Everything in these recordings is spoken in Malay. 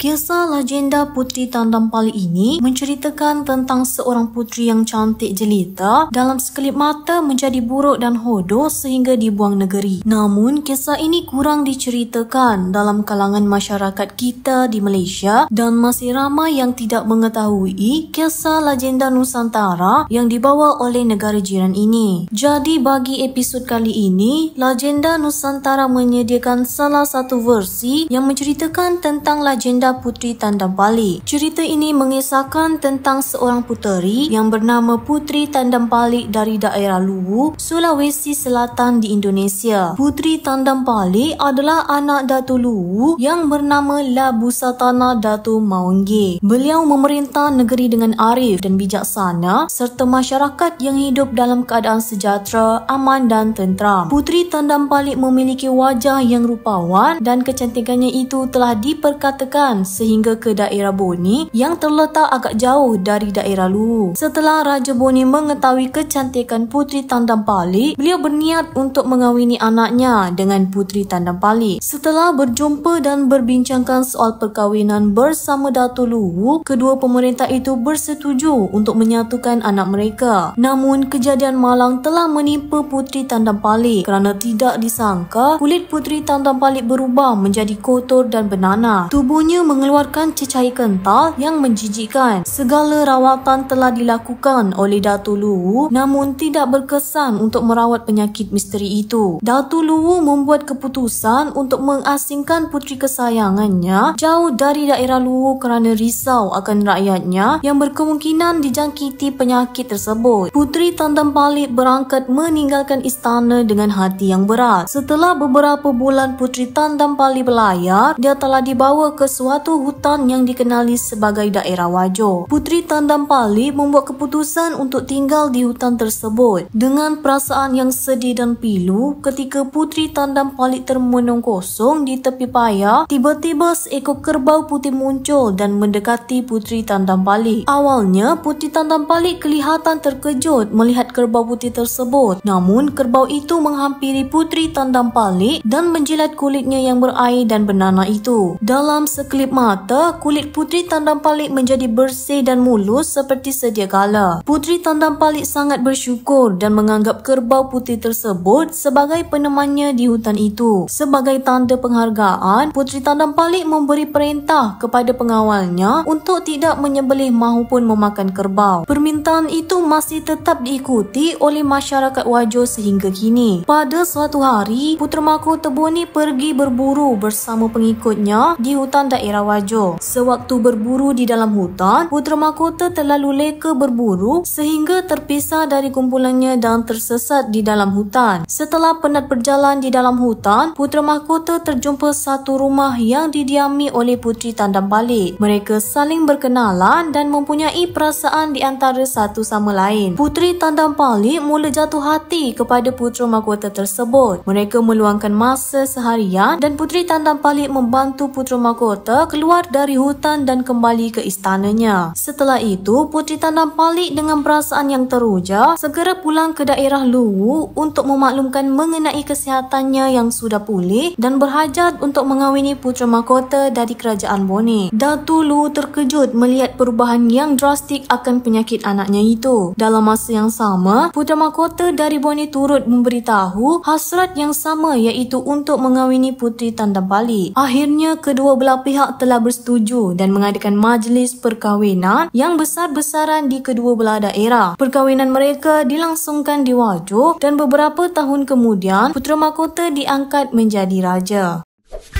Kisah legenda Putri Tandam Pali ini menceritakan tentang seorang putri yang cantik jelita dalam sekelip mata menjadi buruk dan hodoh sehingga dibuang negeri. Namun, kisah ini kurang diceritakan dalam kalangan masyarakat kita di Malaysia dan masih ramai yang tidak mengetahui kisah legenda Nusantara yang dibawa oleh negara jiran ini. Jadi, bagi episod kali ini, legenda lah Nusantara menyediakan salah satu versi yang menceritakan tentang legenda lah Putri Tanda Bali. Cerita ini mengisahkan tentang seorang puteri yang bernama Putri Tanda Bali dari daerah Luwu, Sulawesi Selatan di Indonesia. Putri Tanda Bali adalah anak Datu Luwu yang bernama Labu Satana Datu Maungge. Beliau memerintah negeri dengan arif dan bijaksana serta masyarakat yang hidup dalam keadaan sejahtera, aman dan tenteram. Putri Tandam Palik memiliki wajah yang rupawan dan kecantikannya itu telah diperkatakan sehingga ke daerah Boni yang terletak agak jauh dari daerah Lu. Setelah Raja Boni mengetahui kecantikan Putri Tandam Pali, beliau berniat untuk mengawini anaknya dengan Putri Tandam Pali. Setelah berjumpa dan berbincangkan soal perkahwinan bersama Datu Lu, kedua pemerintah itu bersetuju untuk menyatukan anak mereka. Namun, kejadian malang telah menimpa Putri Tandam Pali kerana tidak disangka kulit Putri Tandam Pali berubah menjadi kotor dan benana. Tubuhnya mengeluarkan cecair kental yang menjijikkan. Segala rawatan telah dilakukan oleh Datu Lu namun tidak berkesan untuk merawat penyakit misteri itu. Datu Lu membuat keputusan untuk mengasingkan putri kesayangannya jauh dari daerah Lu kerana risau akan rakyatnya yang berkemungkinan dijangkiti penyakit tersebut. Putri Tandem Palit berangkat meninggalkan istana dengan hati yang berat. Setelah beberapa bulan Putri Tandem Palit berlayar, dia telah dibawa ke suatu satu hutan yang dikenali sebagai daerah Wajo. Putri Tandam Pali membuat keputusan untuk tinggal di hutan tersebut dengan perasaan yang sedih dan pilu ketika Putri Tandam Pali termenung kosong di tepi paya, tiba-tiba seekor kerbau putih muncul dan mendekati Putri Tandam Pali. Awalnya, Putri Tandam Pali kelihatan terkejut melihat kerbau putih tersebut. Namun, kerbau itu menghampiri Putri Tandam Pali dan menjilat kulitnya yang berair dan bernanah itu. Dalam sekelip kelip mata, kulit Puteri Tandam Palik menjadi bersih dan mulus seperti sedia kala. Puteri Tandam Palik sangat bersyukur dan menganggap kerbau putih tersebut sebagai penemannya di hutan itu. Sebagai tanda penghargaan, Puteri Tandam Palik memberi perintah kepada pengawalnya untuk tidak menyembelih maupun memakan kerbau. Permintaan itu masih tetap diikuti oleh masyarakat Wajo sehingga kini. Pada suatu hari, Putra Mako Teboni pergi berburu bersama pengikutnya di hutan daerah daerah Wajoh. Sewaktu berburu di dalam hutan, putra mahkota terlalu leka berburu sehingga terpisah dari kumpulannya dan tersesat di dalam hutan. Setelah penat berjalan di dalam hutan, putra mahkota terjumpa satu rumah yang didiami oleh putri tandam balik. Mereka saling berkenalan dan mempunyai perasaan di antara satu sama lain. Putri tandam balik mula jatuh hati kepada putra mahkota tersebut. Mereka meluangkan masa seharian dan putri tandam balik membantu putra mahkota keluar dari hutan dan kembali ke istananya. Setelah itu, Putri Tanam Palik dengan perasaan yang teruja segera pulang ke daerah Luwu untuk memaklumkan mengenai kesihatannya yang sudah pulih dan berhajat untuk mengawini Putra Mahkota dari Kerajaan Bone. Datu Lu terkejut melihat perubahan yang drastik akan penyakit anaknya itu. Dalam masa yang sama, Putra Mahkota dari Bone turut memberitahu hasrat yang sama iaitu untuk mengawini Putri Tanam Palik. Akhirnya, kedua belah pihak telah bersetuju dan mengadakan majlis perkahwinan yang besar-besaran di kedua belah daerah. Perkahwinan mereka dilangsungkan di Wajuk dan beberapa tahun kemudian Putra mahkota diangkat menjadi raja.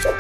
Thank